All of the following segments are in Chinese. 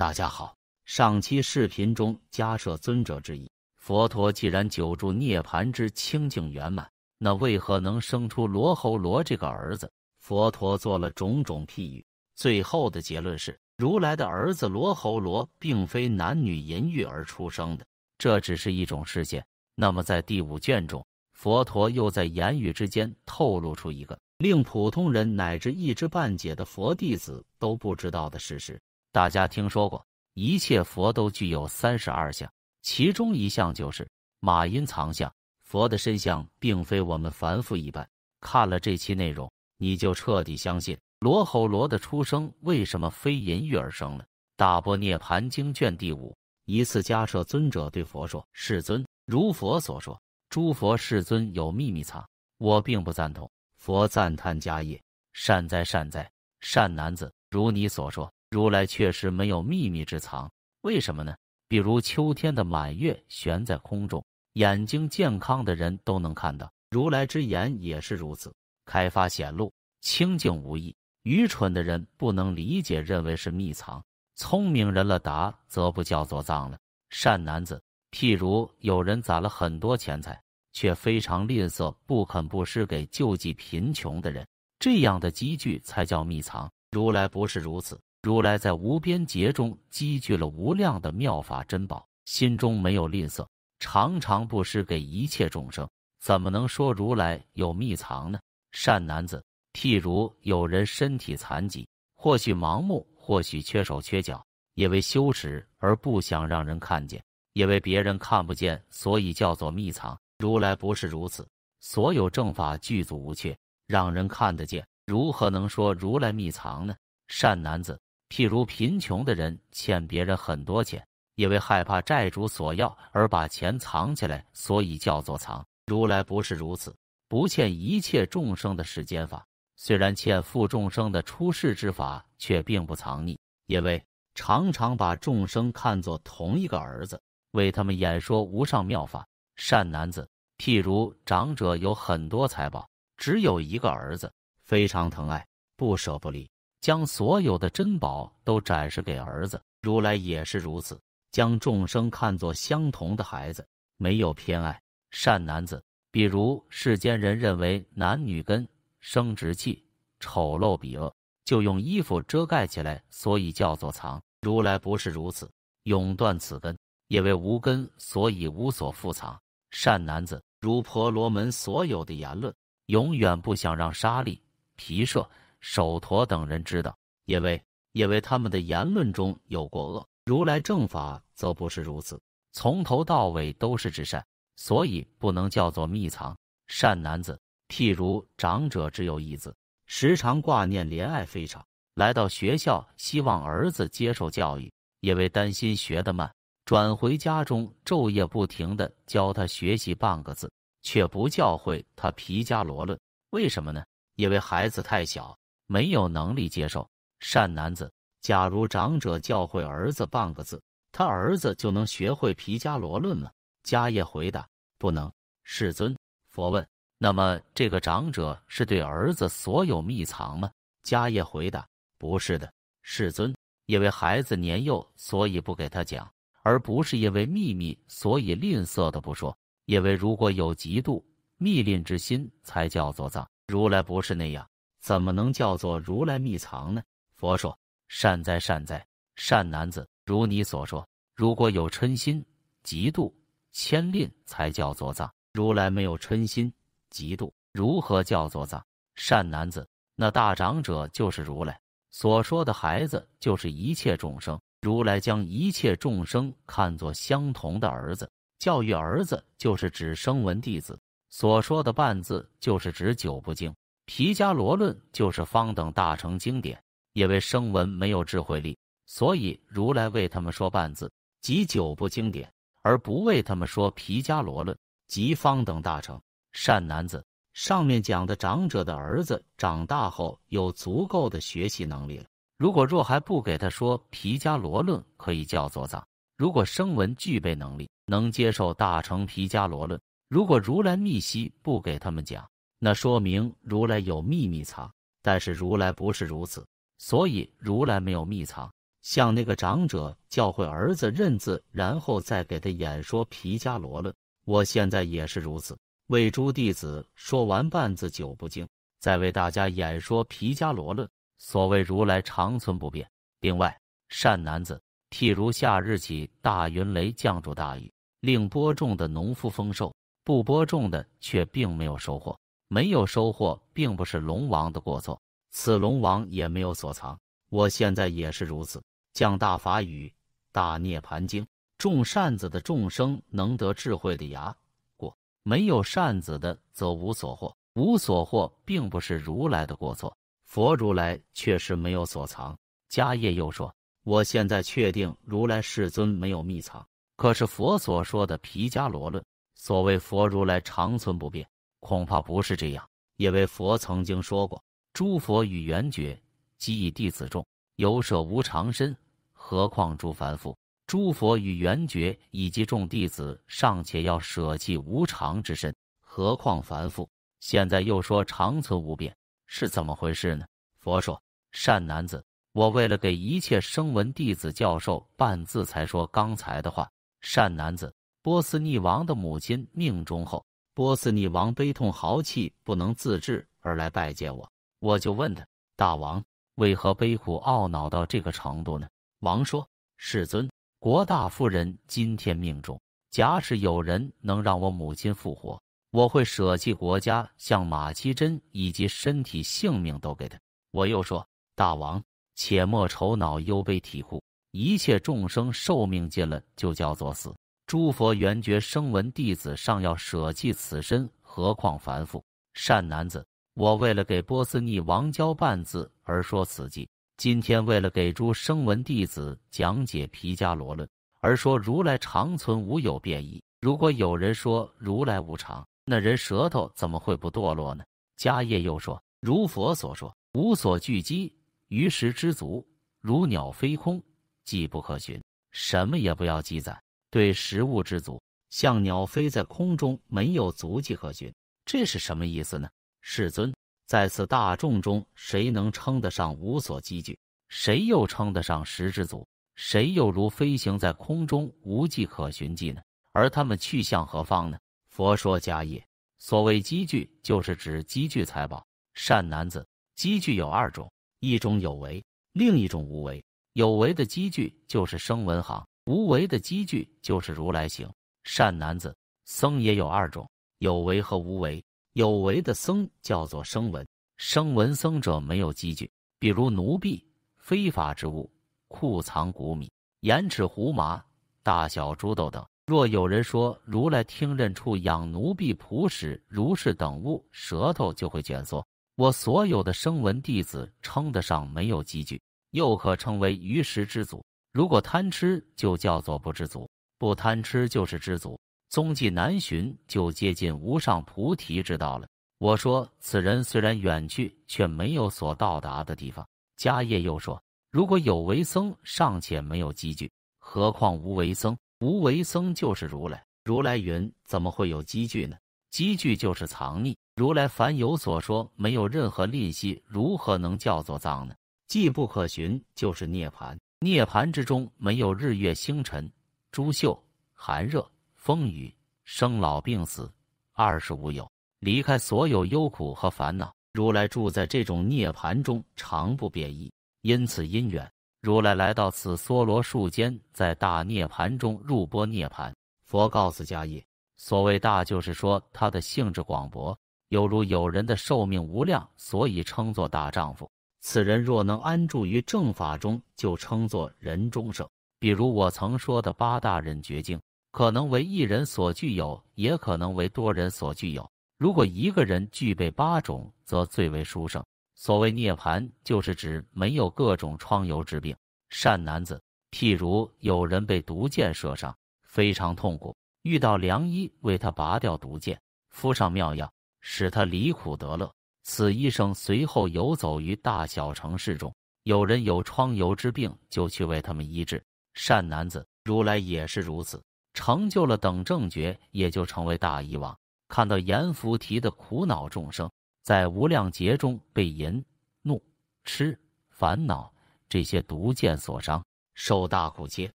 大家好，上期视频中，加设尊者之意，佛陀：既然久住涅盘之清净圆满，那为何能生出罗喉罗这个儿子？佛陀做了种种譬喻，最后的结论是，如来的儿子罗喉罗并非男女淫欲而出生的，这只是一种事件。那么，在第五卷中，佛陀又在言语之间透露出一个令普通人乃至一知半解的佛弟子都不知道的事实。大家听说过，一切佛都具有三十二相，其中一项就是马音藏相。佛的身相并非我们凡夫一般。看了这期内容，你就彻底相信罗侯罗的出生为什么非淫欲而生了。《大波涅槃经》卷第五，一次加设尊者对佛说：“世尊，如佛所说，诸佛世尊有秘密藏，我并不赞同。”佛赞叹迦叶：“善哉，善哉，善男子，如你所说。”如来确实没有秘密之藏，为什么呢？比如秋天的满月悬在空中，眼睛健康的人都能看到。如来之言也是如此，开发显露，清净无益。愚蠢的人不能理解，认为是秘藏；聪明人了达，则不叫做藏了。善男子，譬如有人攒了很多钱财，却非常吝啬，不肯布施给救济贫穷的人，这样的积聚才叫秘藏。如来不是如此。如来在无边劫中积聚了无量的妙法珍宝，心中没有吝啬，常常布施给一切众生。怎么能说如来有秘藏呢？善男子，譬如有人身体残疾，或许盲目，或许缺手缺脚，因为羞耻而不想让人看见，因为别人看不见，所以叫做秘藏。如来不是如此，所有正法具足无缺，让人看得见。如何能说如来秘藏呢？善男子。譬如贫穷的人欠别人很多钱，因为害怕债主索要而把钱藏起来，所以叫做藏。如来不是如此，不欠一切众生的世间法，虽然欠负众生的出世之法，却并不藏匿，因为常常把众生看作同一个儿子，为他们演说无上妙法。善男子，譬如长者有很多财宝，只有一个儿子，非常疼爱，不舍不离。将所有的珍宝都展示给儿子，如来也是如此，将众生看作相同的孩子，没有偏爱。善男子，比如世间人认为男女根生殖器丑陋鄙恶，就用衣服遮盖起来，所以叫做藏。如来不是如此，永断此根，因为无根，所以无所复藏。善男子，如婆罗门所有的言论，永远不想让沙利皮舍。首陀等人知道，因为因为他们的言论中有过恶，如来正法则不是如此，从头到尾都是至善，所以不能叫做密藏善男子。譬如长者只有一子，时常挂念怜爱非常，来到学校希望儿子接受教育，因为担心学得慢，转回家中昼夜不停的教他学习半个字，却不教会他皮迦罗论，为什么呢？因为孩子太小。没有能力接受善男子。假如长者教会儿子半个字，他儿子就能学会皮迦罗论吗？迦叶回答：不能。世尊，佛问：那么这个长者是对儿子所有秘藏吗？迦叶回答：不是的，世尊。因为孩子年幼，所以不给他讲，而不是因为秘密所以吝啬的不说。因为如果有嫉妒、密吝之心，才叫做藏。如来不是那样。怎么能叫做如来密藏呢？佛说：“善哉，善哉，善男子，如你所说，如果有嗔心、嫉妒、悭吝，才叫做藏。如来没有嗔心、嫉妒，如何叫做藏？善男子，那大长者就是如来所说的孩子，就是一切众生。如来将一切众生看作相同的儿子，教育儿子就是指声闻弟子所说的半字，就是指久不敬。皮伽罗论就是方等大乘经典，因为声闻没有智慧力，所以如来为他们说半字，即九部经典，而不为他们说皮伽罗论，即方等大乘。善男子，上面讲的长者的儿子长大后有足够的学习能力了，如果若还不给他说皮伽罗论，可以叫做藏。如果声闻具备能力，能接受大乘皮伽罗论，如果如来密悉不给他们讲。那说明如来有秘密藏，但是如来不是如此，所以如来没有秘藏。向那个长者教诲儿子认字，然后再给他演说《皮迦罗论》。我现在也是如此，为诸弟子说完半字久不敬，再为大家演说《皮迦罗论》。所谓如来长存不变。另外，善男子，譬如夏日起大云雷降住大雨，令播种的农夫丰收，不播种的却并没有收获。没有收获，并不是龙王的过错，此龙王也没有所藏。我现在也是如此。降大法雨，大涅盘经，种扇子的众生能得智慧的芽果，没有扇子的则无所获。无所获并不是如来的过错，佛如来确实没有所藏。迦叶又说，我现在确定如来世尊没有秘藏，可是佛所说的毗迦罗论，所谓佛如来长存不变。恐怕不是这样，因为佛曾经说过：“诸佛与缘觉，即以弟子众有舍无常身，何况诸凡夫？诸佛与缘觉以及众弟子尚且要舍弃无常之身，何况凡夫？现在又说长存无变，是怎么回事呢？”佛说：“善男子，我为了给一切声闻弟子教授半字，才说刚才的话。善男子，波斯匿王的母亲命中后。”波斯匿王悲痛豪气不能自制而来拜见我，我就问他：“大王为何悲苦懊恼到这个程度呢？”王说：“世尊，国大夫人今天命中，假使有人能让我母亲复活，我会舍弃国家，向马七珍以及身体性命都给他。”我又说：“大王，且莫愁恼忧悲啼哭，一切众生寿命尽了就叫做死。”诸佛缘觉声闻弟子尚要舍弃此身，何况凡夫善男子？我为了给波斯匿王教半字而说此偈，今天为了给诸声闻弟子讲解毗迦罗论而说如来常存无有变异。如果有人说如来无常，那人舌头怎么会不堕落呢？迦叶又说：如佛所说，无所聚积，于时知足，如鸟飞空，迹不可寻，什么也不要积攒。对食物知足，像鸟飞在空中，没有足迹可寻，这是什么意思呢？世尊，在此大众中，谁能称得上无所积聚？谁又称得上食之足？谁又如飞行在空中，无迹可寻迹呢？而他们去向何方呢？佛说迦叶，所谓积聚，就是指积聚财宝。善男子，积聚有二种，一种有为，另一种无为。有为的积聚就是声闻行。无为的积聚就是如来行善男子，僧也有二种，有为和无为。有为的僧叫做声闻，声闻僧者没有积聚，比如奴婢、非法之物、库藏谷米、盐、尺胡麻、大小猪豆等。若有人说如来听任处养奴婢、仆使、如是等物，舌头就会卷缩。我所有的声闻弟子称得上没有积聚，又可称为愚食之祖。如果贪吃，就叫做不知足；不贪吃，就是知足。踪迹难寻，就接近无上菩提之道了。我说，此人虽然远去，却没有所到达的地方。迦叶又说：如果有为僧，尚且没有积聚，何况无为僧？无为僧就是如来。如来云：怎么会有积聚呢？积聚就是藏匿。如来凡有所说，没有任何吝惜，如何能叫做藏呢？迹不可寻，就是涅槃。涅盘之中没有日月星辰、珠秀寒热风雨、生老病死，二是无有，离开所有忧苦和烦恼。如来住在这种涅盘中，常不变异。因此因缘，如来来到此梭罗树间，在大涅盘中入波涅盘。佛告诉迦叶，所谓大，就是说他的性质广博，犹如有人的寿命无量，所以称作大丈夫。此人若能安住于正法中，就称作人中圣。比如我曾说的八大人绝经，可能为一人所具有，也可能为多人所具有。如果一个人具备八种，则最为殊胜。所谓涅槃，就是指没有各种疮疣之病。善男子，譬如有人被毒箭射伤，非常痛苦，遇到良医为他拔掉毒箭，敷上妙药，使他离苦得乐。此医生随后游走于大小城市中，有人有疮疣之病，就去为他们医治。善男子，如来也是如此，成就了等正觉，也就成为大医王。看到阎浮提的苦恼众生在无量劫中被淫、怒、痴、烦恼这些毒箭所伤，受大苦切，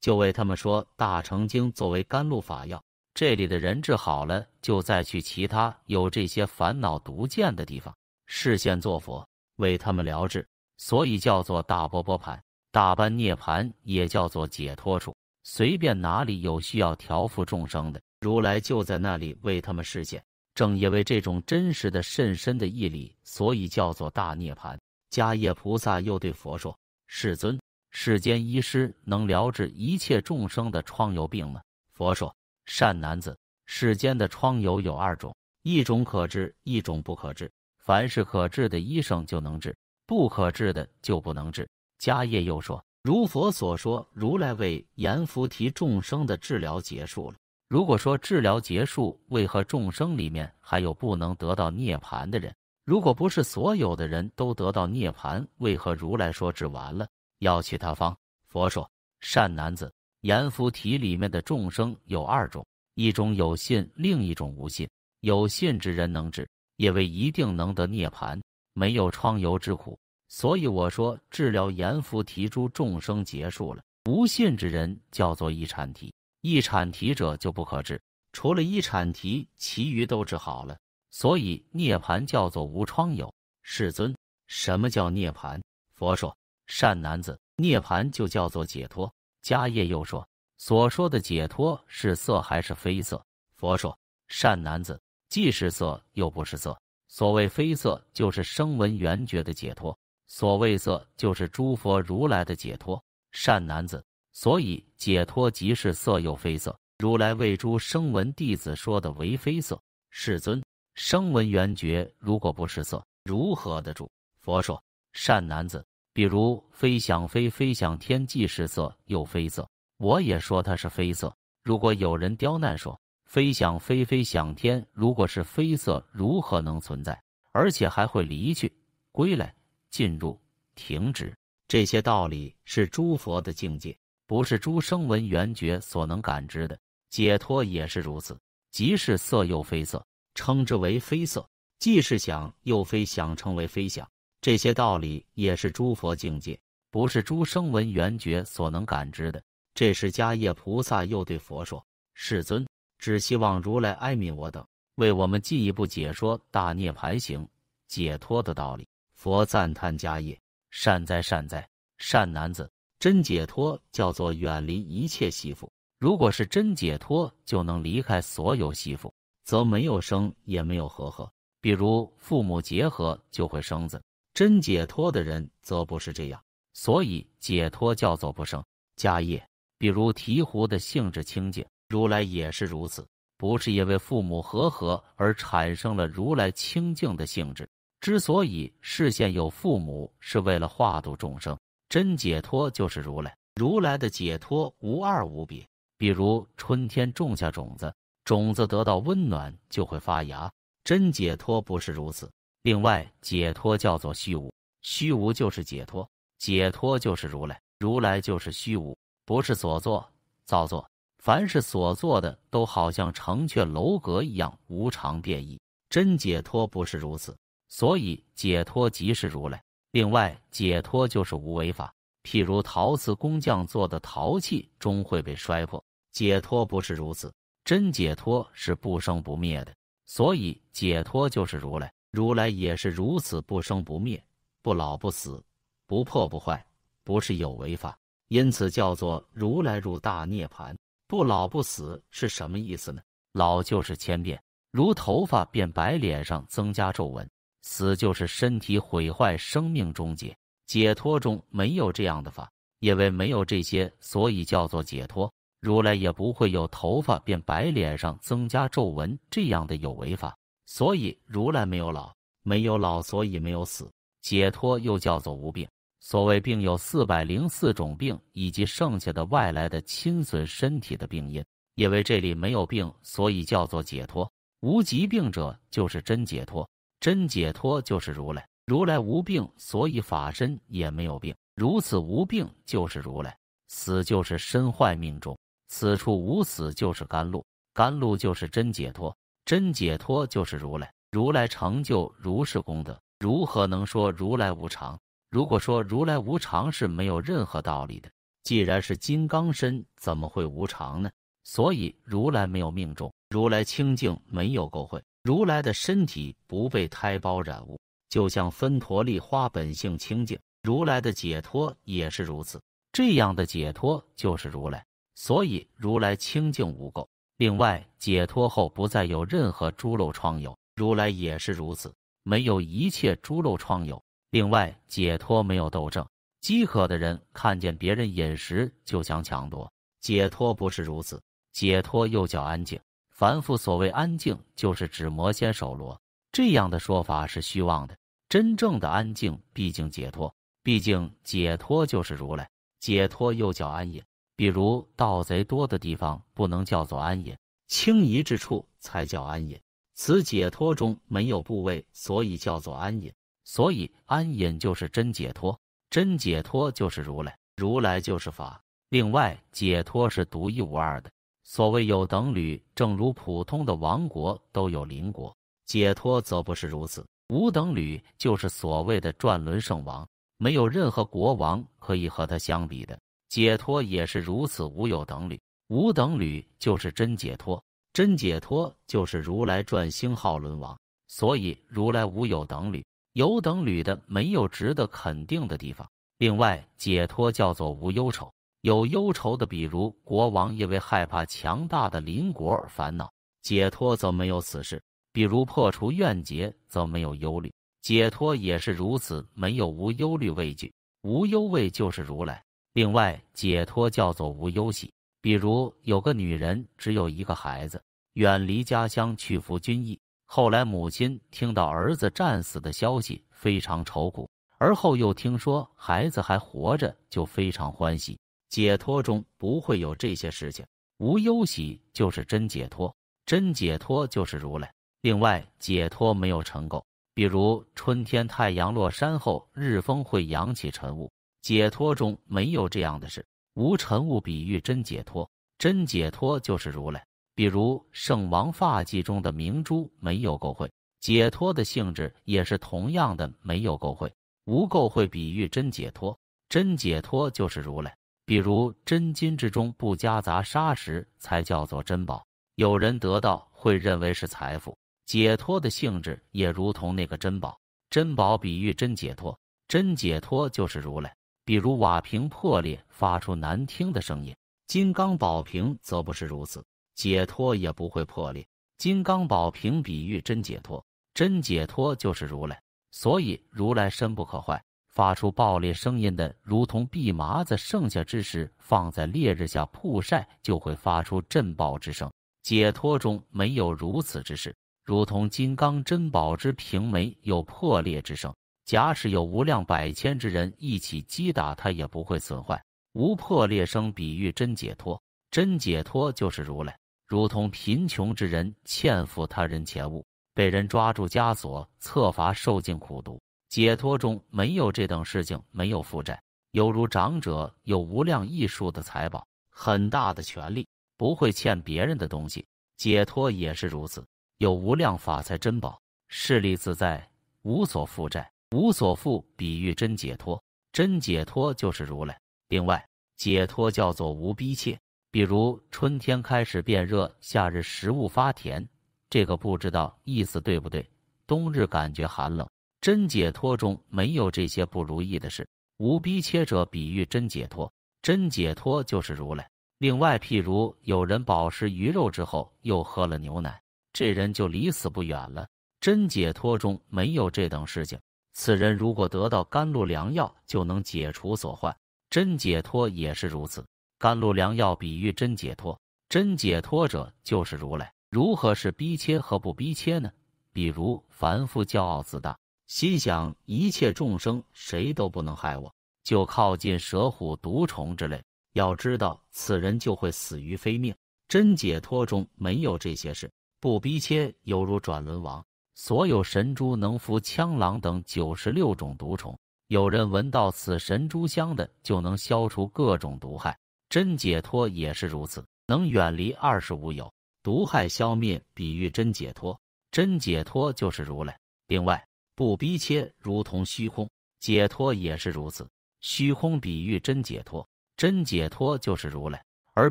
就为他们说大成经作为甘露法药。这里的人治好了，就再去其他有这些烦恼毒箭的地方，示现做佛，为他们疗治，所以叫做大波波盘、大般涅盘，也叫做解脱处。随便哪里有需要调伏众生的，如来就在那里为他们示现。正因为这种真实的甚深的义理，所以叫做大涅盘。迦叶菩萨又对佛说：“世尊，世间医师能疗治一切众生的疮疣病吗？”佛说。善男子，世间的疮疣有二种，一种可治，一种不可治。凡是可治的，医生就能治；不可治的，就不能治。迦叶又说：如佛所说，如来为阎浮提众生的治疗结束了。如果说治疗结束，为何众生里面还有不能得到涅槃的人？如果不是所有的人都得到涅槃，为何如来说治完了要去他方？佛说：善男子。阎浮提里面的众生有二种，一种有信，另一种无信。有信之人能治，也未一定能得涅槃，没有疮疣之苦。所以我说，治疗阎浮提诸众生结束了。无信之人叫做一产提，一产提者就不可治。除了一产提，其余都治好了。所以涅槃叫做无疮疣。世尊，什么叫涅槃？佛说：善男子，涅槃就叫做解脱。迦叶又说：“所说的解脱是色还是非色？”佛说：“善男子，既是色，又不是色。所谓非色，就是声闻缘觉的解脱；所谓色，就是诸佛如来的解脱。善男子，所以解脱即是色又非色。如来为诸声闻弟子说的为非色。世尊，声闻缘觉如果不是色，如何得住？”佛说：“善男子。”比如飞想飞，飞想天既是色又非色，我也说它是非色。如果有人刁难说飞想飞，飞想天如果是非色，如何能存在？而且还会离去、归来、进入、停止，这些道理是诸佛的境界，不是诸生闻缘觉所能感知的。解脱也是如此，即是色又非色，称之为非色；既是想又非想，称为非想。这些道理也是诸佛境界，不是诸声闻缘觉所能感知的。这时迦叶菩萨又对佛说：“世尊，只希望如来哀悯我等，为我们进一步解说大涅槃行解脱的道理。”佛赞叹迦叶：“善哉，善哉，善男子，真解脱叫做远离一切媳妇。如果是真解脱，就能离开所有媳妇，则没有生也没有和合。比如父母结合就会生子。”真解脱的人则不是这样，所以解脱叫做不生家业。比如醍醐的性质清净，如来也是如此，不是因为父母和合而产生了如来清净的性质。之所以视现有父母，是为了化度众生。真解脱就是如来，如来的解脱无二无别。比如春天种下种子，种子得到温暖就会发芽。真解脱不是如此。另外，解脱叫做虚无，虚无就是解脱，解脱就是如来，如来就是虚无，不是所作造作，凡是所做的都好像城阙楼阁一样无常变异，真解脱不是如此，所以解脱即是如来。另外，解脱就是无为法，譬如陶瓷工匠做的陶器终会被摔破，解脱不是如此，真解脱是不生不灭的，所以解脱就是如来。如来也是如此，不生不灭，不老不死，不破不坏，不是有为法，因此叫做如来入大涅槃。不老不死是什么意思呢？老就是千变，如头发变白，脸上增加皱纹；死就是身体毁坏，生命终结。解脱中没有这样的法，因为没有这些，所以叫做解脱。如来也不会有头发变白、脸上增加皱纹这样的有为法。所以如来没有老，没有老，所以没有死。解脱又叫做无病。所谓病有四百零四种病，以及剩下的外来的侵损身体的病因。因为这里没有病，所以叫做解脱。无疾病者就是真解脱，真解脱就是如来。如来无病，所以法身也没有病。如此无病就是如来，死就是身坏命中，此处无死就是甘露，甘露就是真解脱。真解脱就是如来，如来成就如是功德，如何能说如来无常？如果说如来无常是没有任何道理的，既然是金刚身，怎么会无常呢？所以如来没有命中，如来清净没有垢秽，如来的身体不被胎胞染污，就像芬陀利花本性清净，如来的解脱也是如此。这样的解脱就是如来，所以如来清净无垢。另外，解脱后不再有任何诸肉疮有，如来也是如此，没有一切诸肉疮有。另外，解脱没有斗争，饥渴的人看见别人饮食就想抢夺，解脱不是如此。解脱又叫安静，凡夫所谓安静，就是指魔仙守罗，这样的说法是虚妄的。真正的安静，毕竟解脱，毕竟解脱就是如来，解脱又叫安隐。比如盗贼多的地方不能叫做安隐，轻移之处才叫安隐。此解脱中没有部位，所以叫做安隐。所以安隐就是真解脱，真解脱就是如来，如来就是法。另外，解脱是独一无二的。所谓有等侣，正如普通的王国都有邻国，解脱则不是如此。无等侣就是所谓的转轮圣王，没有任何国王可以和他相比的。解脱也是如此，无有等侣，无等侣就是真解脱，真解脱就是如来转星号轮王。所以如来无有等侣，有等侣的没有值得肯定的地方。另外，解脱叫做无忧愁，有忧愁的，比如国王因为害怕强大的邻国而烦恼；解脱则没有此事。比如破除怨结则没有忧虑，解脱也是如此，没有无忧虑畏惧，无忧畏就是如来。另外，解脱叫做无忧喜。比如有个女人只有一个孩子，远离家乡去服军役。后来母亲听到儿子战死的消息，非常愁苦；而后又听说孩子还活着，就非常欢喜。解脱中不会有这些事情，无忧喜就是真解脱。真解脱就是如来。另外，解脱没有尘垢。比如春天太阳落山后，日风会扬起尘雾。解脱中没有这样的事，无尘物比喻真解脱，真解脱就是如来。比如圣王发髻中的明珠没有垢秽，解脱的性质也是同样的没有垢秽，无垢秽比喻真解脱，真解脱就是如来。比如真金之中不夹杂砂石才叫做珍宝，有人得到会认为是财富，解脱的性质也如同那个珍宝，珍宝比喻真解脱，真解脱就是如来。比如瓦瓶破裂，发出难听的声音；金刚宝瓶则不是如此，解脱也不会破裂。金刚宝瓶比喻真解脱，真解脱就是如来，所以如来身不可坏。发出爆裂声音的，如同蓖麻子剩下之时放在烈日下曝晒，就会发出震爆之声。解脱中没有如此之事，如同金刚珍宝之瓶没有破裂之声。假使有无量百千之人一起击打他，也不会损坏，无破裂声。比喻真解脱，真解脱就是如来。如同贫穷之人欠付他人钱物，被人抓住枷锁，策罚受尽苦毒。解脱中没有这等事情，没有负债，犹如长者有无量艺术的财宝，很大的权力，不会欠别人的东西。解脱也是如此，有无量法财珍宝，势力自在，无所负债。无所缚，比喻真解脱。真解脱就是如来。另外，解脱叫做无逼切。比如春天开始变热，夏日食物发甜，这个不知道意思对不对？冬日感觉寒冷。真解脱中没有这些不如意的事。无逼切者比喻真解脱。真解脱就是如来。另外，譬如有人饱食鱼肉之后又喝了牛奶，这人就离死不远了。真解脱中没有这等事情。此人如果得到甘露良药，就能解除所患；真解脱也是如此。甘露良药比喻真解脱，真解脱者就是如来。如何是逼切和不逼切呢？比如凡夫骄傲自大，心想一切众生谁都不能害我，就靠近蛇、虎、毒虫之类，要知道此人就会死于非命。真解脱中没有这些事。不逼切犹如转轮王。所有神珠能服枪狼等九十六种毒虫，有人闻到此神珠香的，就能消除各种毒害。真解脱也是如此，能远离二十五有毒害，消灭，比喻真解脱。真解脱就是如来。另外，不逼切如同虚空，解脱也是如此。虚空比喻真解脱，真解脱就是如来。而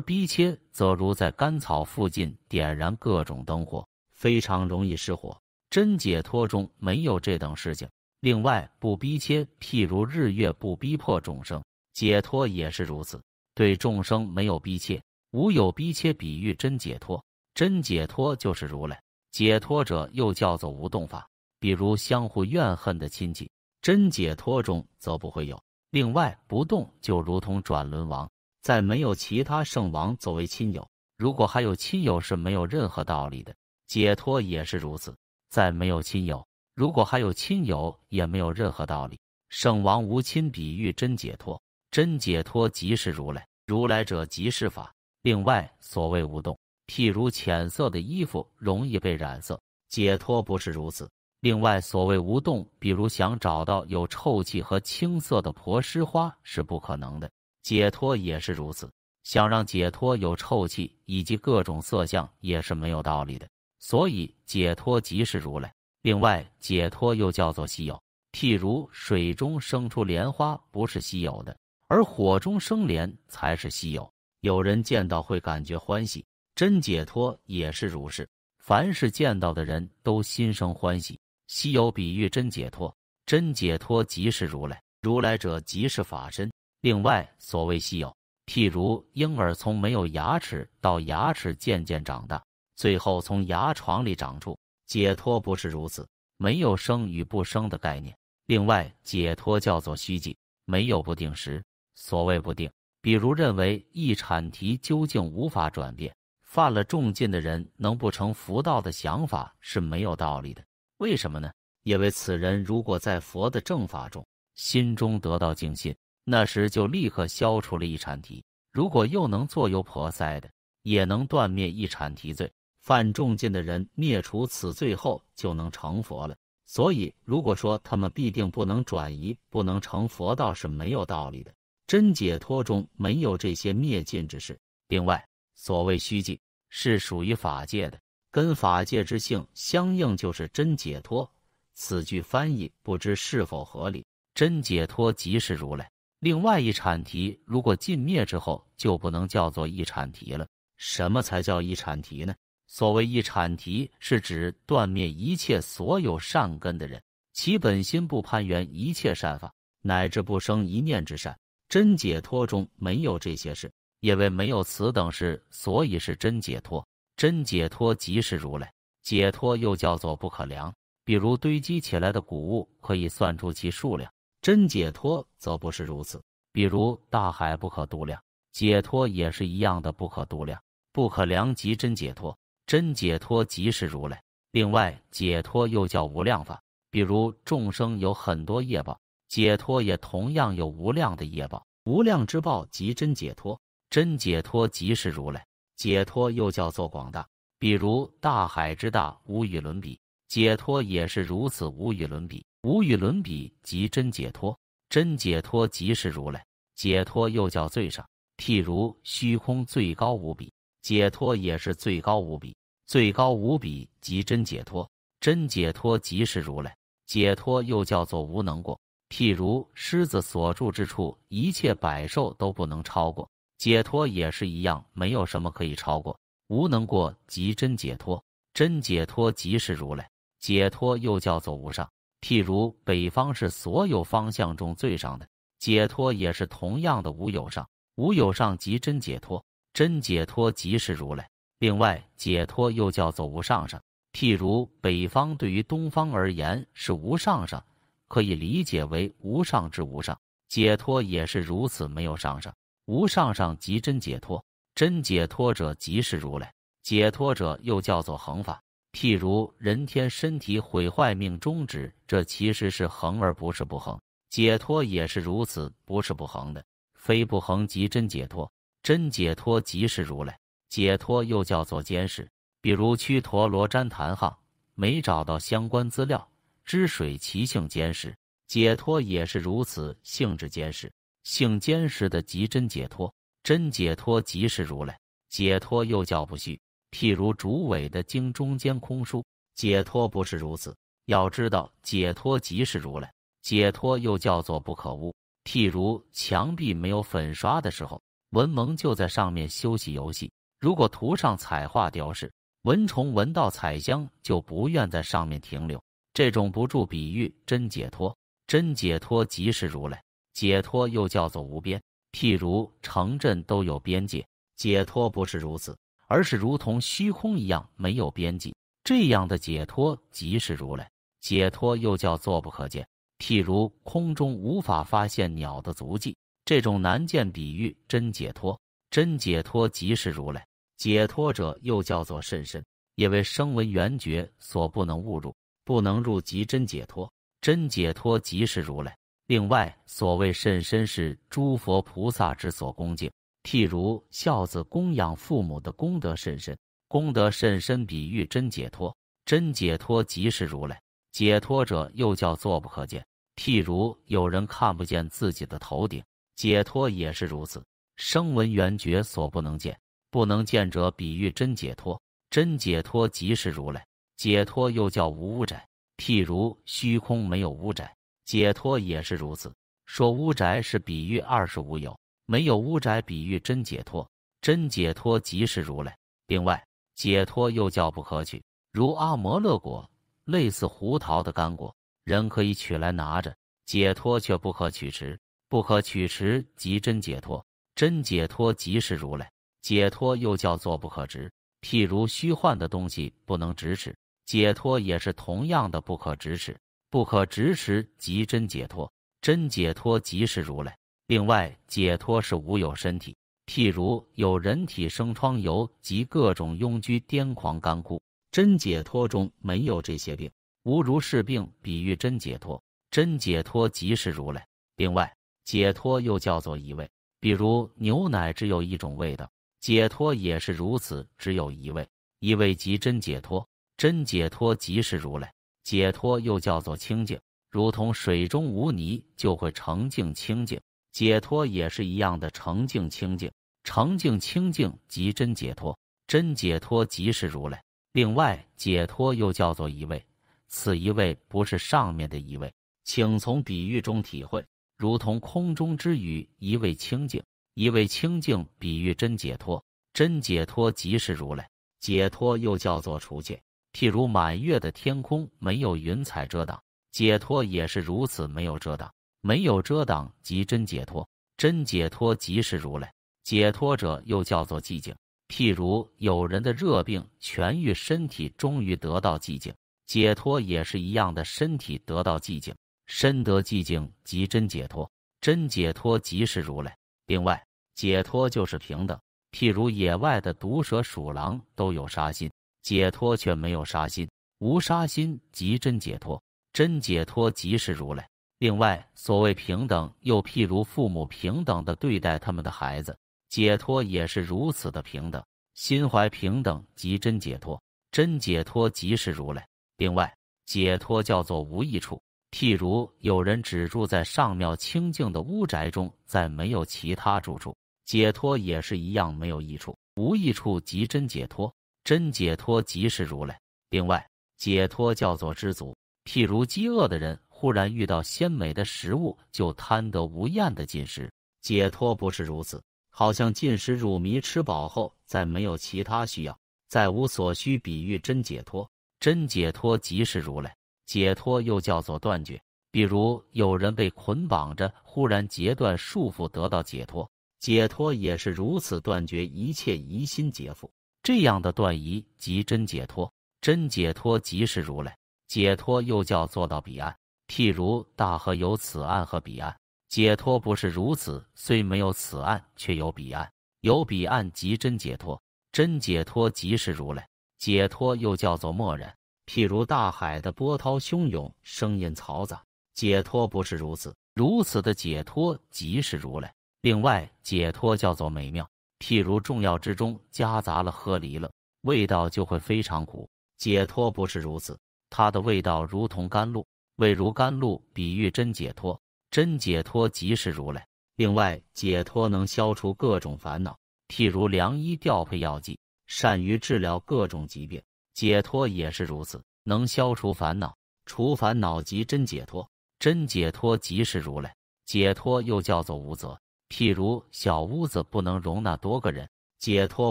逼切则如在甘草附近点燃各种灯火，非常容易失火。真解脱中没有这等事情。另外，不逼切，譬如日月不逼迫众生，解脱也是如此，对众生没有逼切，无有逼切，比喻真解脱。真解脱就是如来解脱者，又叫做无动法。比如相互怨恨的亲戚，真解脱中则不会有。另外，不动就如同转轮王，在没有其他圣王作为亲友，如果还有亲友，是没有任何道理的。解脱也是如此。再没有亲友，如果还有亲友，也没有任何道理。圣王无亲，比喻真解脱，真解脱即是如来，如来者即是法。另外，所谓无动，譬如浅色的衣服容易被染色，解脱不是如此。另外，所谓无动，比如想找到有臭气和青色的婆尸花是不可能的，解脱也是如此。想让解脱有臭气以及各种色相，也是没有道理的。所以解脱即是如来。另外，解脱又叫做稀有。譬如水中生出莲花不是稀有的，而火中生莲才是稀有。有人见到会感觉欢喜，真解脱也是如是。凡是见到的人都心生欢喜。稀有比喻真解脱，真解脱即是如来。如来者即是法身。另外，所谓稀有，譬如婴儿从没有牙齿到牙齿渐渐长大。最后从牙床里长出解脱不是如此，没有生与不生的概念。另外，解脱叫做虚寂，没有不定时。所谓不定，比如认为一阐提究竟无法转变，犯了重禁的人能不成佛道的想法是没有道理的。为什么呢？因为此人如果在佛的正法中心中得到静心，那时就立刻消除了一阐提。如果又能做优婆塞的，也能断灭一阐提罪。犯重禁的人灭除此罪后就能成佛了，所以如果说他们必定不能转移、不能成佛，道是没有道理的。真解脱中没有这些灭尽之事。另外，所谓虚寂是属于法界的，跟法界之性相应就是真解脱。此句翻译不知是否合理？真解脱即是如来。另外一阐提如果尽灭之后就不能叫做一阐提了。什么才叫一阐提呢？所谓一阐提，是指断灭一切所有善根的人，其本心不攀缘一切善法，乃至不生一念之善。真解脱中没有这些事，因为没有此等事，所以是真解脱。真解脱即是如来解脱，又叫做不可量。比如堆积起来的谷物可以算出其数量，真解脱则不是如此。比如大海不可度量，解脱也是一样的不可度量。不可量即真解脱。真解脱即是如来。另外，解脱又叫无量法，比如众生有很多业报，解脱也同样有无量的业报。无量之报即真解脱，真解脱即是如来。解脱又叫做广大，比如大海之大无与伦比，解脱也是如此无与伦比。无与伦比即真解脱，真解脱即是如来。解脱又叫最上，譬如虚空最高无比。解脱也是最高无比，最高无比即真解脱，真解脱即是如来解脱，又叫做无能过。譬如狮子所住之处，一切百兽都不能超过；解脱也是一样，没有什么可以超过。无能过即真解脱，真解脱即是如来解脱，又叫做无上。譬如北方是所有方向中最上的，解脱也是同样的无有上，无有上即真解脱。真解脱即是如来。另外，解脱又叫做无上上。譬如北方对于东方而言是无上上，可以理解为无上之无上。解脱也是如此，没有上上，无上上即真解脱。真解脱者即是如来。解脱者又叫做恒法。譬如人天身体毁坏，命终止，这其实是恒而不是不恒。解脱也是如此，不是不恒的，非不恒即真解脱。真解脱即是如来，解脱又叫做坚实。比如屈陀罗旃檀号，没找到相关资料。知水其性坚实，解脱也是如此，性质坚实，性坚实的即真解脱。真解脱即是如来，解脱又叫不虚。譬如竹尾的经中间空书，解脱不是如此。要知道，解脱即是如来，解脱又叫做不可污。譬如墙壁没有粉刷的时候。文盲就在上面休息游戏。如果涂上彩画雕饰，蚊虫闻到彩香就不愿在上面停留。这种不住比喻真解脱，真解脱即是如来解脱，又叫做无边。譬如城镇都有边界，解脱不是如此，而是如同虚空一样没有边际。这样的解脱即是如来解脱，又叫做不可见。譬如空中无法发现鸟的足迹。这种难见比喻真解脱，真解脱即是如来解脱者，又叫做甚深，因为声闻缘觉所不能误入，不能入即真解脱，真解脱即是如来。另外，所谓甚深是诸佛菩萨之所恭敬，譬如孝子供养父母的功德甚深，功德甚深比喻真解脱，真解脱即是如来解脱者，又叫做不可见，譬如有人看不见自己的头顶。解脱也是如此，声闻缘觉所不能见，不能见者比喻真解脱，真解脱即是如来。解脱又叫无污宅，譬如虚空没有污宅，解脱也是如此。说污宅是比喻二十无有，没有污宅比喻真解脱，真解脱即是如来。另外，解脱又叫不可取，如阿摩勒果，类似胡桃的干果，人可以取来拿着，解脱却不可取持。不可取持即真解脱，真解脱即是如来。解脱又叫做不可执。譬如虚幻的东西不能执持，解脱也是同样的不可执持。不可执持即真解脱，真解脱即是如来。另外，解脱是无有身体。譬如有人体生疮疣及各种痈疽、癫狂、干枯，真解脱中没有这些病，无如是病，比喻真解脱。真解脱即是如来。另外。解脱又叫做一味，比如牛奶只有一种味道，解脱也是如此，只有一味。一味即真解脱，真解脱即是如来。解脱又叫做清净，如同水中无泥就会澄净清净，解脱也是一样的澄净清净，澄净清净即真解脱，真解脱即是如来。另外，解脱又叫做一味，此一味不是上面的一味，请从比喻中体会。如同空中之雨，一味清净，一味清净，比喻真解脱，真解脱即是如来，解脱又叫做除戒，譬如满月的天空没有云彩遮挡，解脱也是如此，没有遮挡，没有遮挡即真解脱，真解脱即是如来，解脱者又叫做寂静。譬如有人的热病痊愈，身体终于得到寂静，解脱也是一样的，身体得到寂静。深得寂静即真解脱，真解脱即是如来。另外，解脱就是平等。譬如野外的毒蛇、鼠狼都有杀心，解脱却没有杀心。无杀心即真解脱，真解脱即是如来。另外，所谓平等，又譬如父母平等的对待他们的孩子，解脱也是如此的平等。心怀平等即真解脱，真解脱即是如来。另外，解脱叫做无益处。譬如有人只住在上庙清净的屋宅中，再没有其他住处，解脱也是一样没有益处，无益处即真解脱，真解脱即是如来。另外，解脱叫做知足。譬如饥饿的人忽然遇到鲜美的食物，就贪得无厌的进食；解脱不是如此，好像进食乳糜吃饱后，再没有其他需要，再无所需，比喻真解脱，真解脱即是如来。解脱又叫做断绝，比如有人被捆绑着，忽然截断束缚，得到解脱。解脱也是如此，断绝一切疑心结缚，这样的断疑即真解脱，真解脱即是如来。解脱又叫做到彼岸，譬如大河有此岸和彼岸，解脱不是如此，虽没有此岸，却有彼岸，有彼岸即真解脱，真解脱即是如来。解脱又叫做默然。譬如大海的波涛汹涌，声音嘈杂。解脱不是如此，如此的解脱即是如来。另外，解脱叫做美妙。譬如重要之中夹杂了喝离了，味道就会非常苦。解脱不是如此，它的味道如同甘露，味如甘露，比喻真解脱。真解脱即是如来。另外，解脱能消除各种烦恼。譬如良医调配药剂，善于治疗各种疾病。解脱也是如此，能消除烦恼，除烦恼即真解脱，真解脱即是如来。解脱又叫做无则。譬如小屋子不能容纳多个人，解脱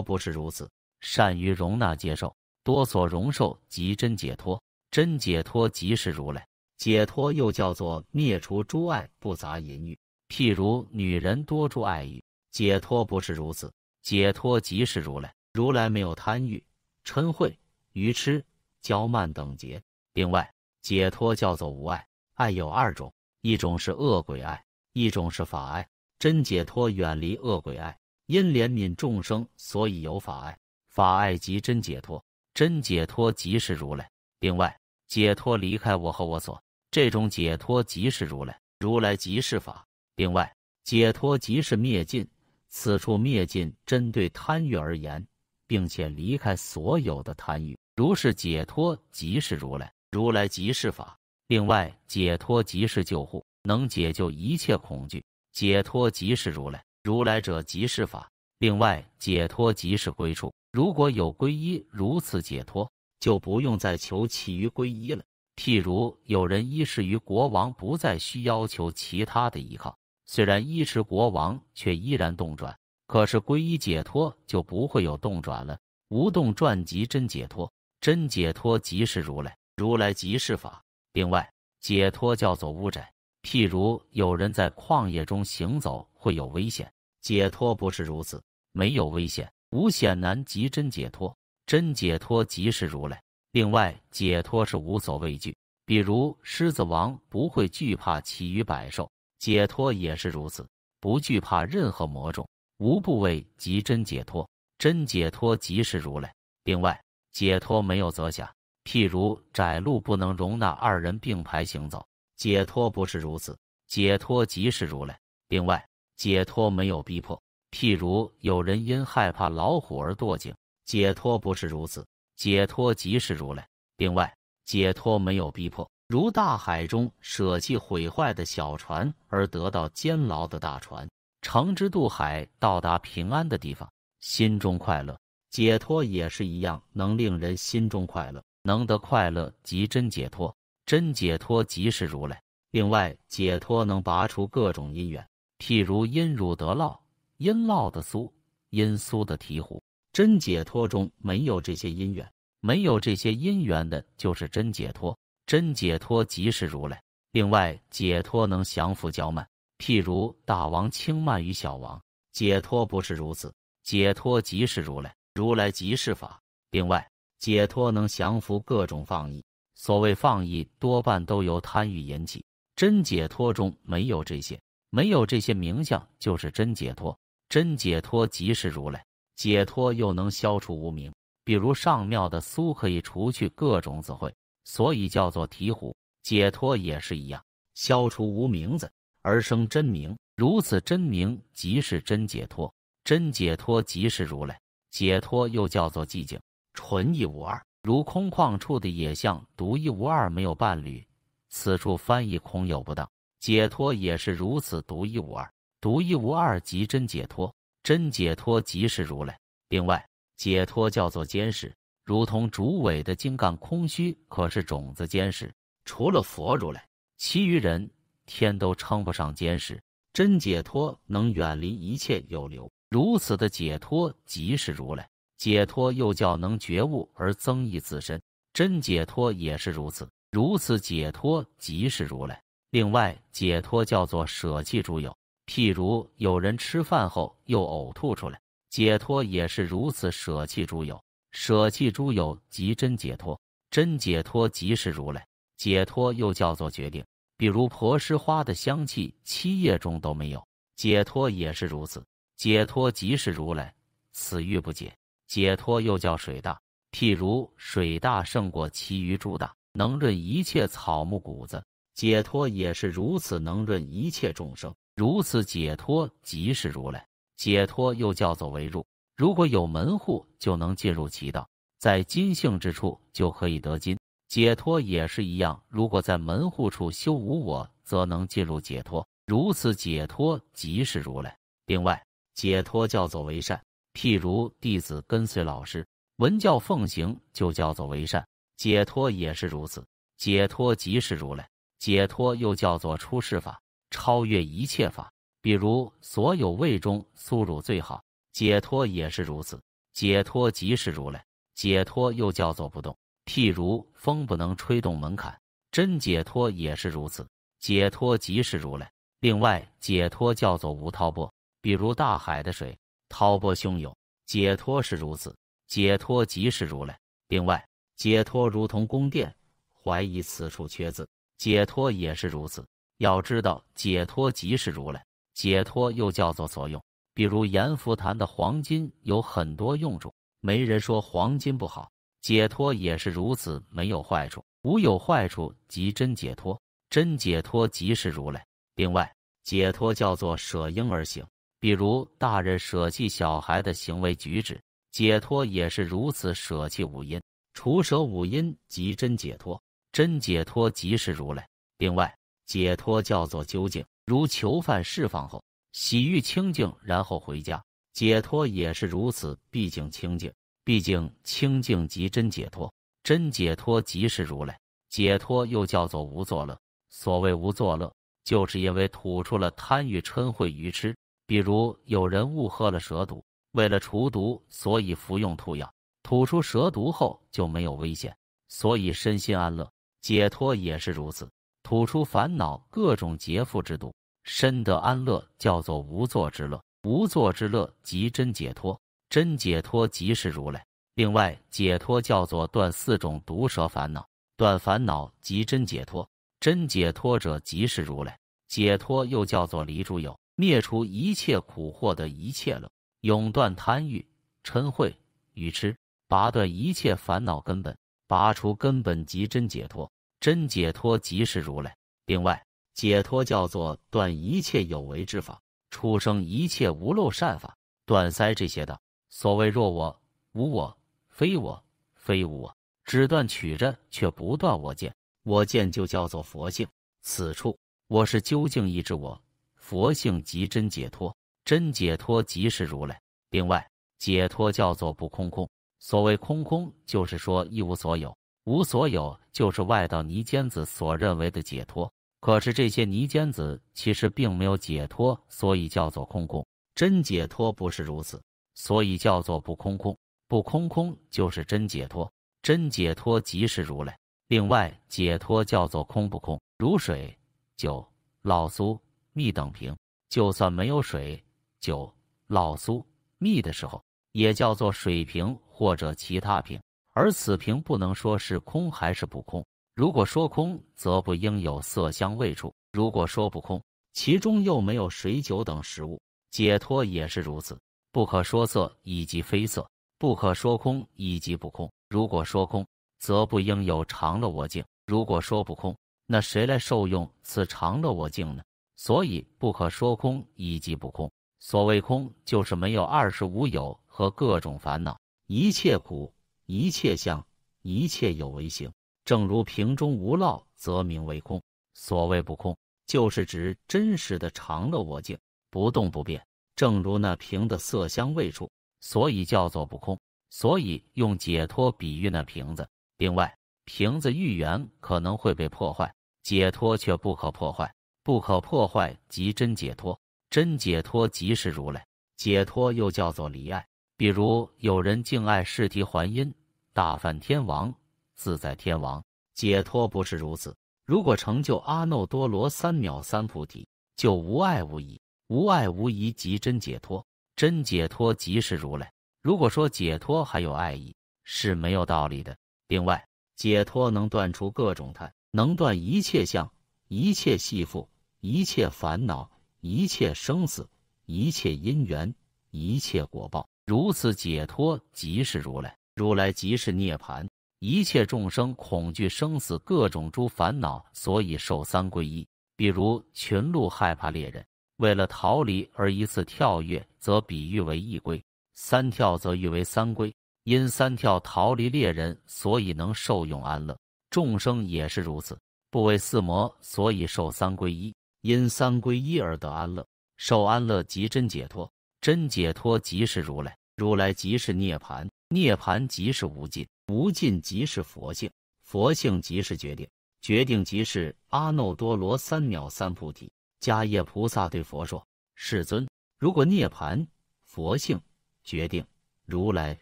不是如此，善于容纳接受，多所容受即真解脱，真解脱即是如来。解脱又叫做灭除诸爱不杂淫欲。譬如女人多诸爱欲，解脱不是如此，解脱即是如来。如来没有贪欲嗔恚。愚痴、骄慢等结。另外，解脱叫做无爱。爱有二种，一种是恶鬼爱，一种是法爱。真解脱远离恶鬼爱，因怜悯众生，所以有法爱。法爱即真解脱，真解脱即是如来。另外，解脱离开我和我所，这种解脱即是如来，如来即是法。另外，解脱即是灭尽。此处灭尽针对贪欲而言，并且离开所有的贪欲。如是解脱，即是如来，如来即是法。另外，解脱即是救护，能解救一切恐惧。解脱即是如来，如来者即是法。另外，解脱即是归处。如果有皈依，如此解脱，就不用再求其于皈依了。譬如有人依持于国王，不再需要求其他的依靠。虽然依持国王，却依然动转；可是皈依解脱，就不会有动转了。无动转即真解脱。真解脱即是如来，如来即是法。另外，解脱叫做屋宅。譬如有人在旷野中行走，会有危险；解脱不是如此，没有危险。无险难即真解脱，真解脱即是如来。另外，解脱是无所畏惧。比如狮子王不会惧怕其余百兽，解脱也是如此，不惧怕任何魔种，无不畏即真解脱，真解脱即是如来。另外。解脱没有择下，譬如窄路不能容纳二人并排行走；解脱不是如此，解脱即是如来。另外，解脱没有逼迫，譬如有人因害怕老虎而跺颈，解脱不是如此，解脱即是如来。另外，解脱没有逼迫，如大海中舍弃毁坏的小船而得到监牢的大船，乘之渡海，到达平安的地方，心中快乐。解脱也是一样，能令人心中快乐，能得快乐即真解脱，真解脱即是如来。另外，解脱能拔除各种因缘，譬如因汝得烙，因烙的酥，因酥的醍醐。真解脱中没有这些因缘，没有这些因缘的就是真解脱，真解脱即是如来。另外，解脱能降服娇慢，譬如大王轻慢于小王，解脱不是如此，解脱即是如来。如来即是法。另外，解脱能降服各种放逸。所谓放逸，多半都由贪欲引起。真解脱中没有这些，没有这些名相，就是真解脱。真解脱即是如来。解脱又能消除无名，比如上妙的苏可以除去各种子秽，所以叫做醍醐。解脱也是一样，消除无名字而生真名。如此真名即是真解脱，真解脱即是如来。解脱又叫做寂静，纯一无二，如空旷处的野象，独一无二，没有伴侣。此处翻译空有不当，解脱也是如此独一无二。独一无二即真解脱，真解脱即是如来。另外，解脱叫做坚实，如同竹尾的精干空虚，可是种子坚实。除了佛如来，其余人天都称不上坚实。真解脱能远离一切有流。如此的解脱即是如来，解脱又叫能觉悟而增益自身，真解脱也是如此。如此解脱即是如来。另外，解脱叫做舍弃诸有，譬如有人吃饭后又呕吐出来，解脱也是如此舍弃诸有，舍弃诸有即真解脱，真解脱即是如来，解脱又叫做决定。比如婆师花的香气七叶中都没有，解脱也是如此。解脱即是如来，此欲不解。解脱又叫水大，譬如水大胜过其余诸大，能润一切草木谷子。解脱也是如此，能润一切众生。如此解脱即是如来。解脱又叫做为入，如果有门户，就能进入其道，在金性之处就可以得金。解脱也是一样，如果在门户处修无我，则能进入解脱。如此解脱即是如来。另外。解脱叫做为善，譬如弟子跟随老师，文教奉行，就叫做为善；解脱也是如此，解脱即是如来，解脱又叫做出世法，超越一切法。比如所有味中酥乳最好，解脱也是如此，解脱即是如来，解脱又叫做不动。譬如风不能吹动门槛，真解脱也是如此，解脱即是如来。另外，解脱叫做无滔波。比如大海的水，滔波汹涌，解脱是如此，解脱即是如来。另外，解脱如同宫殿，怀疑此处缺字。解脱也是如此，要知道解脱即是如来，解脱又叫做所用。比如阎浮檀的黄金有很多用处，没人说黄金不好。解脱也是如此，没有坏处，无有坏处即真解脱，真解脱即是如来。另外，解脱叫做舍婴而行。比如大人舍弃小孩的行为举止，解脱也是如此，舍弃五阴，除舍五阴即真解脱，真解脱即是如来。另外，解脱叫做究竟，如囚犯释放后洗浴清净，然后回家。解脱也是如此，毕竟清净，毕竟清净即真解脱，真解脱即是如来。解脱又叫做无作乐，所谓无作乐，就是因为吐出了贪欲、嗔恚、愚痴。比如有人误喝了蛇毒，为了除毒，所以服用吐药，吐出蛇毒后就没有危险，所以身心安乐，解脱也是如此。吐出烦恼、各种劫富之毒，身得安乐，叫做无作之乐。无作之乐即真解脱，真解脱即是如来。另外，解脱叫做断四种毒蛇烦恼，断烦恼即真解脱，真解脱者即是如来。解脱又叫做离诸有。灭除一切苦，获得一切乐，永断贪欲、嗔恚、愚痴，拔断一切烦恼根本，拔除根本即真解脱，真解脱即是如来。另外，解脱叫做断一切有为之法，出生一切无漏善法，断塞这些道。所谓若我无我，非我非无我，只断取着，却不断我见，我见就叫做佛性。此处我是究竟一之我。佛性即真解脱，真解脱即是如来。另外，解脱叫做不空空。所谓空空，就是说一无所有，无所有就是外道泥尖子所认为的解脱。可是这些泥尖子其实并没有解脱，所以叫做空空。真解脱不是如此，所以叫做不空空。不空空就是真解脱，真解脱即是如来。另外，解脱叫做空不空，如水。九老苏。蜜等瓶，就算没有水、酒、老酥蜜的时候，也叫做水瓶或者其他瓶。而此瓶不能说是空还是不空。如果说空，则不应有色香味触；如果说不空，其中又没有水酒等食物。解脱也是如此，不可说色以及非色，不可说空以及不空。如果说空，则不应有常乐我净；如果说不空，那谁来受用此常乐我净呢？所以不可说空以及不空。所谓空，就是没有二十五有和各种烦恼，一切苦、一切相、一切有为行。正如瓶中无漏，则名为空。所谓不空，就是指真实的常乐我净，不动不变。正如那瓶的色香味触，所以叫做不空。所以用解脱比喻那瓶子。另外，瓶子欲圆可能会被破坏，解脱却不可破坏。不可破坏即真解脱，真解脱即是如来。解脱又叫做离爱，比如有人敬爱释提桓因、大梵天王、自在天王，解脱不是如此。如果成就阿耨多罗三藐三菩提，就无爱无疑，无爱无疑即真解脱，真解脱即是如来。如果说解脱还有爱意，是没有道理的。另外，解脱能断除各种贪，能断一切相，一切系缚。一切烦恼，一切生死，一切因缘，一切果报，如此解脱即是如来，如来即是涅槃。一切众生恐惧生死各种诸烦恼，所以受三归一。比如群鹿害怕猎人，为了逃离而一次跳跃，则比喻为一归；三跳则喻为三归。因三跳逃离猎人，所以能受用安乐。众生也是如此，不为四魔，所以受三归一。因三归一而得安乐，受安乐即真解脱，真解脱即是如来，如来即是涅盘，涅盘即是无尽，无尽即是佛性，佛性即是决定，决定即是阿耨多罗三藐三菩提。迦叶菩萨对佛说：“世尊，如果涅盘、佛性、决定、如来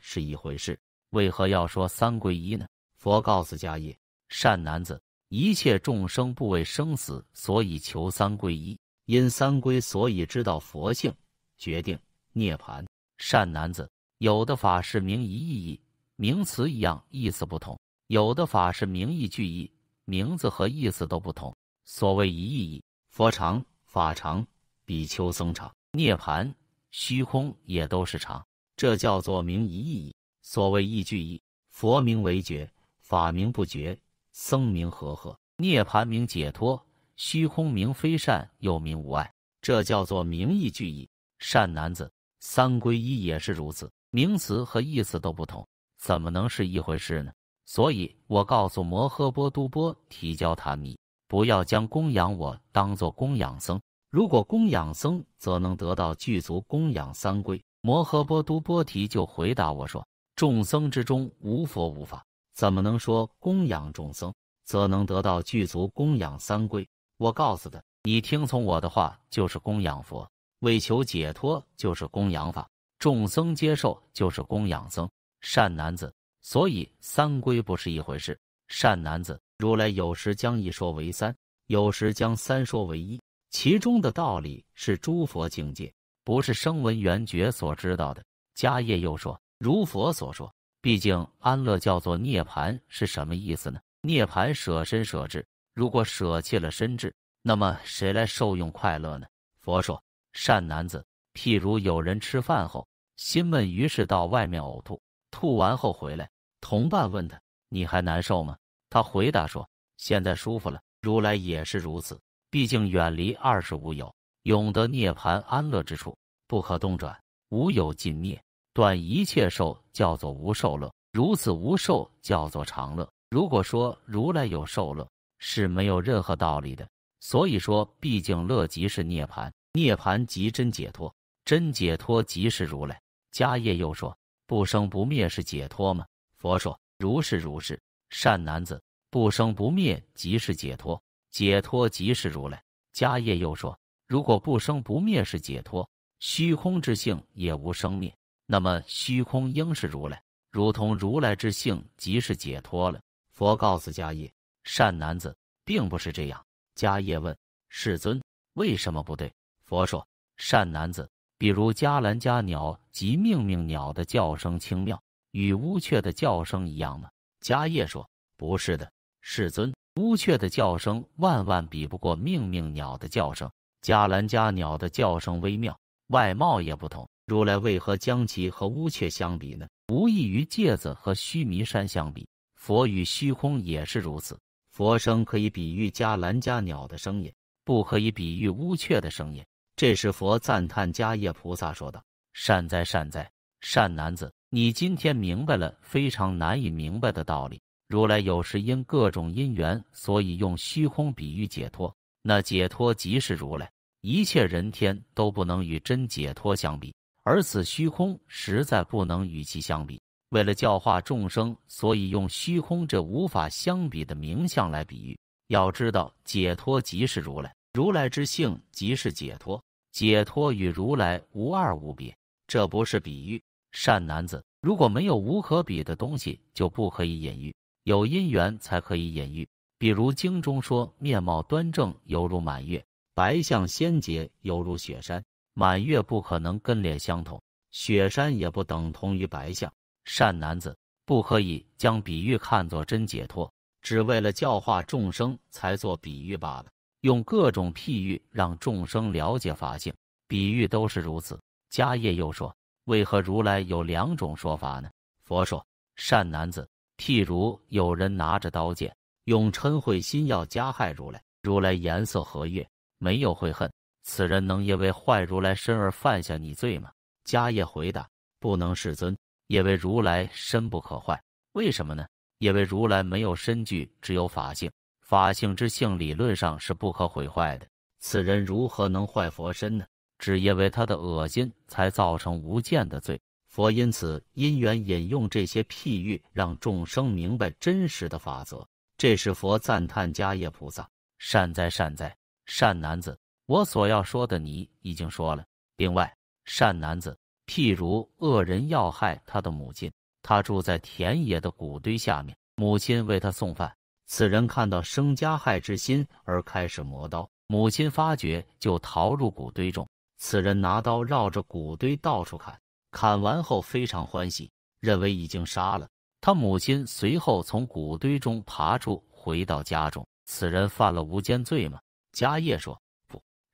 是一回事，为何要说三归一呢？”佛告诉迦叶：“善男子。”一切众生不为生死，所以求三归一；因三归，所以知道佛性，决定涅盘。善男子，有的法是名一意义，名词一样，意思不同；有的法是名一句意，名字和意思都不同。所谓一意义，佛常、法常、比丘僧常、涅盘虚空也都是常，这叫做名一意义。所谓一句意，佛名为觉，法名不觉。僧名和合，涅盘名解脱，虚空名非善，又名无碍，这叫做名义句义。善男子，三归依也是如此，名词和意思都不同，怎么能是一回事呢？所以我告诉摩诃波都波提交他弥，不要将供养我当做供养僧。如果供养僧，则能得到具足供养三归。摩诃波都波提就回答我说：众僧之中无佛无法。怎么能说供养众僧，则能得到具足供养三归？我告诉他：“你听从我的话，就是供养佛；为求解脱，就是供养法；众僧接受，就是供养僧。”善男子，所以三归不是一回事。善男子，如来有时将一说为三，有时将三说为一，其中的道理是诸佛境界，不是声闻缘觉所知道的。迦叶又说：“如佛所说。”毕竟安乐叫做涅槃是什么意思呢？涅槃舍身舍智，如果舍弃了身智，那么谁来受用快乐呢？佛说：善男子，譬如有人吃饭后心闷，于是到外面呕吐，吐完后回来，同伴问他：你还难受吗？他回答说：现在舒服了。如来也是如此，毕竟远离二十五有，永得涅槃安乐之处，不可动转，无有尽灭。断一切受，叫做无受乐；如此无受，叫做常乐。如果说如来有受乐，是没有任何道理的。所以说，毕竟乐即是涅槃，涅槃即真解脱，真解脱即是如来。迦叶又说：“不生不灭是解脱吗？”佛说：“如是如是，善男子，不生不灭即是解脱，解脱即是如来。”迦叶又说：“如果不生不灭是解脱，虚空之性也无生灭。”那么虚空应是如来，如同如来之性即是解脱了。佛告诉迦叶：“善男子，并不是这样。”迦叶问：“世尊，为什么不对？”佛说：“善男子，比如迦兰迦鸟及命命鸟的叫声轻妙，与乌鹊的叫声一样吗？”迦叶说：“不是的，世尊。乌鹊的叫声万万比不过命命鸟的叫声。迦兰迦鸟的叫声微妙，外貌也不同。”如来为何将其和乌鹊相比呢？无异于芥子和须弥山相比，佛与虚空也是如此。佛声可以比喻迦兰迦鸟的声音，不可以比喻乌鹊的声音。这是佛赞叹迦叶菩萨说道：“善哉，善哉，善男子，你今天明白了非常难以明白的道理。”如来有时因各种因缘，所以用虚空比喻解脱，那解脱即是如来，一切人天都不能与真解脱相比。而此虚空实在不能与其相比。为了教化众生，所以用虚空这无法相比的名相来比喻。要知道，解脱即是如来，如来之性即是解脱，解脱与如来无二无别。这不是比喻，善男子。如果没有无可比的东西，就不可以隐喻。有因缘才可以隐喻。比如经中说，面貌端正犹如满月，白相仙洁犹如雪山。满月不可能跟脸相同，雪山也不等同于白象。善男子，不可以将比喻看作真解脱，只为了教化众生才做比喻罢了。用各种譬喻让众生了解法性，比喻都是如此。迦叶又说：为何如来有两种说法呢？佛说：善男子，譬如有人拿着刀剑，用嗔恚心要加害如来，如来颜色和悦，没有悔恨。此人能因为坏如来身而犯下你罪吗？迦叶回答：不能，世尊。因为如来身不可坏，为什么呢？因为如来没有身具，只有法性，法性之性理论上是不可毁坏的。此人如何能坏佛身呢？只因为他的恶心，才造成无间的罪。佛因此因缘引用这些譬喻，让众生明白真实的法则。这是佛赞叹迦叶菩萨：善哉，善哉，善男子。我所要说的，你已经说了。另外，善男子，譬如恶人要害他的母亲，他住在田野的谷堆下面，母亲为他送饭。此人看到生加害之心而开始磨刀，母亲发觉就逃入谷堆中。此人拿刀绕着谷堆到处砍，砍完后非常欢喜，认为已经杀了他母亲。随后从谷堆中爬出，回到家中。此人犯了无间罪吗？迦叶说。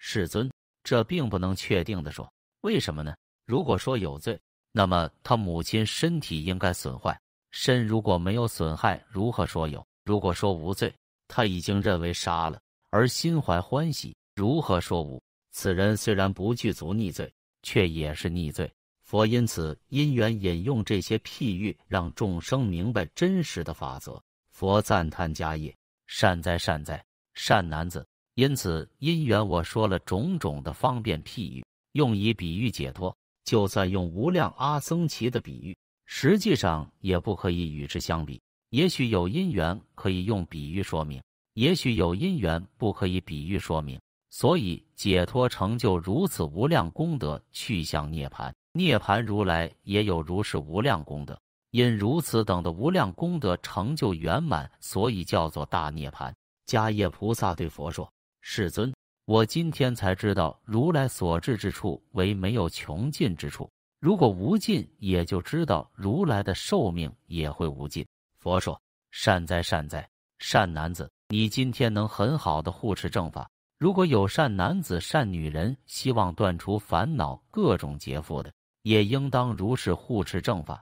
世尊，这并不能确定的说，为什么呢？如果说有罪，那么他母亲身体应该损坏；身如果没有损害，如何说有？如果说无罪，他已经认为杀了，而心怀欢喜，如何说无？此人虽然不具足逆罪，却也是逆罪。佛因此因缘引用这些譬喻，让众生明白真实的法则。佛赞叹迦叶：善哉，善哉，善男子。因此，因缘我说了种种的方便譬喻，用以比喻解脱。就算用无量阿僧祇的比喻，实际上也不可以与之相比。也许有因缘可以用比喻说明，也许有因缘不可以比喻说明。所以解脱成就如此无量功德，去向涅槃。涅槃如来也有如是无量功德，因如此等的无量功德成就圆满，所以叫做大涅槃。迦叶菩萨对佛说。世尊，我今天才知道，如来所至之处，唯没有穷尽之处。如果无尽，也就知道如来的寿命也会无尽。佛说：善哉，善哉，善男子，你今天能很好的护持正法。如果有善男子、善女人，希望断除烦恼、各种劫富的，也应当如是护持正法。